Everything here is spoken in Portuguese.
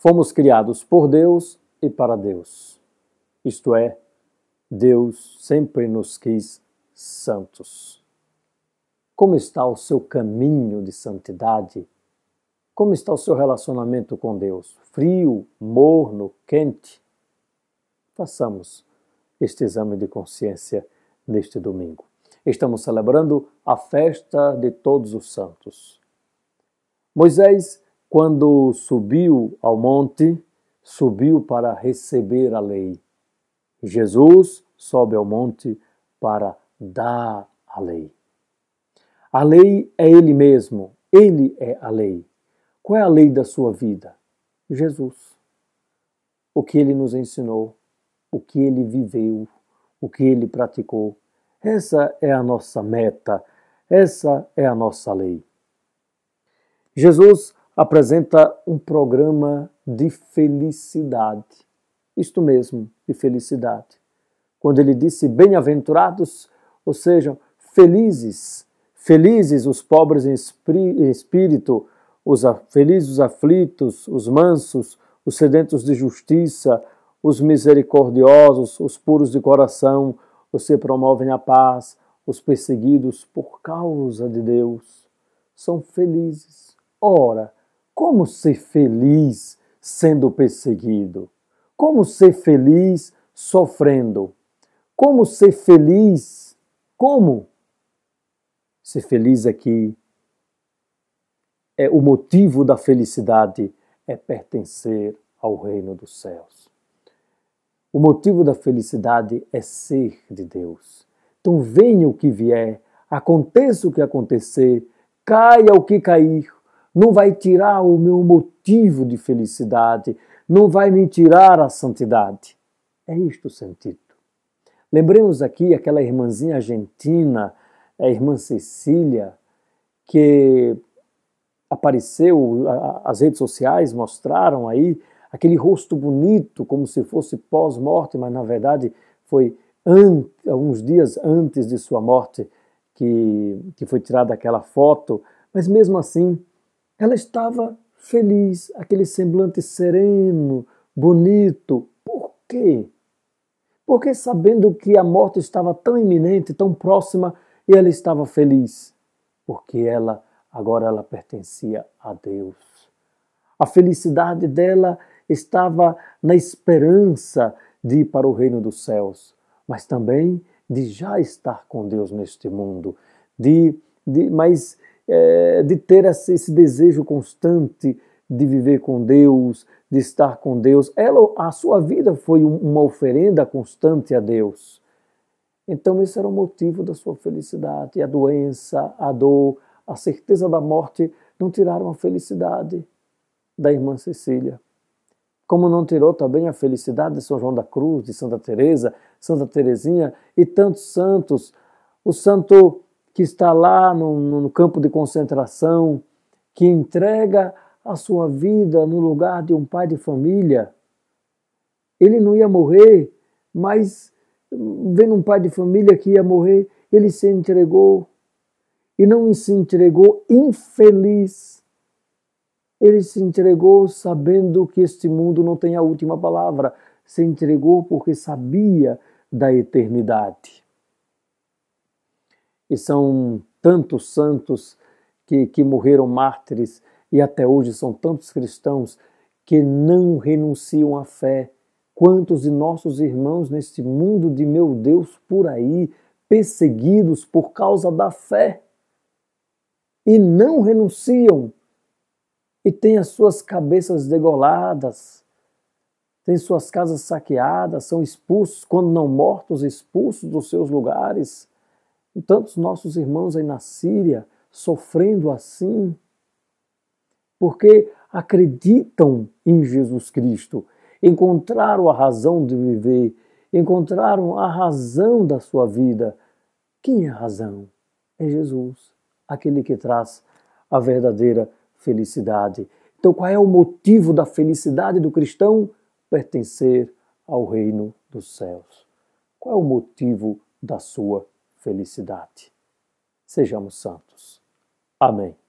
Fomos criados por Deus e para Deus. Isto é, Deus sempre nos quis santos. Como está o seu caminho de santidade? Como está o seu relacionamento com Deus? Frio, morno, quente? Façamos este exame de consciência neste domingo. Estamos celebrando a festa de todos os santos. Moisés quando subiu ao monte, subiu para receber a lei. Jesus sobe ao monte para dar a lei. A lei é Ele mesmo, Ele é a lei. Qual é a lei da sua vida? Jesus. O que Ele nos ensinou, o que Ele viveu, o que Ele praticou. Essa é a nossa meta, essa é a nossa lei. Jesus apresenta um programa de felicidade. Isto mesmo, de felicidade. Quando ele disse bem-aventurados, ou seja, felizes, felizes os pobres em espírito, os felizes os aflitos, os mansos, os sedentos de justiça, os misericordiosos, os puros de coração, os que promovem a paz, os perseguidos por causa de Deus, são felizes. Ora, como ser feliz sendo perseguido? Como ser feliz sofrendo? Como ser feliz? Como? Ser feliz aqui é o motivo da felicidade é pertencer ao reino dos céus. O motivo da felicidade é ser de Deus. Então venha o que vier, aconteça o que acontecer, caia o que cair, não vai tirar o meu motivo de felicidade, não vai me tirar a santidade. É isto o sentido. Lembremos aqui aquela irmãzinha argentina, a irmã Cecília, que apareceu, as redes sociais mostraram aí aquele rosto bonito, como se fosse pós-morte, mas na verdade foi alguns dias antes de sua morte que, que foi tirada aquela foto. Mas mesmo assim, ela estava feliz, aquele semblante sereno, bonito. Por quê? Porque sabendo que a morte estava tão iminente, tão próxima, ela estava feliz, porque ela agora ela pertencia a Deus. A felicidade dela estava na esperança de ir para o reino dos céus, mas também de já estar com Deus neste mundo, de, de mas é, de ter esse desejo constante de viver com Deus, de estar com Deus. Ela, a sua vida foi uma oferenda constante a Deus. Então esse era o motivo da sua felicidade. E a doença, a dor, a certeza da morte não tiraram a felicidade da irmã Cecília. Como não tirou também a felicidade de São João da Cruz, de Santa Teresa, Santa Teresinha e tantos santos. O santo que está lá no, no campo de concentração, que entrega a sua vida no lugar de um pai de família. Ele não ia morrer, mas hum, vendo um pai de família que ia morrer, ele se entregou. E não se entregou infeliz. Ele se entregou sabendo que este mundo não tem a última palavra. Se entregou porque sabia da eternidade e são tantos santos que, que morreram mártires e até hoje são tantos cristãos que não renunciam à fé. Quantos de nossos irmãos neste mundo de meu Deus por aí, perseguidos por causa da fé, e não renunciam, e têm as suas cabeças degoladas, têm suas casas saqueadas, são expulsos, quando não mortos, expulsos dos seus lugares e tantos nossos irmãos aí na Síria sofrendo assim, porque acreditam em Jesus Cristo, encontraram a razão de viver, encontraram a razão da sua vida. Quem é a razão? É Jesus, aquele que traz a verdadeira felicidade. Então, qual é o motivo da felicidade do cristão? Pertencer ao reino dos céus. Qual é o motivo da sua felicidade. Sejamos santos. Amém.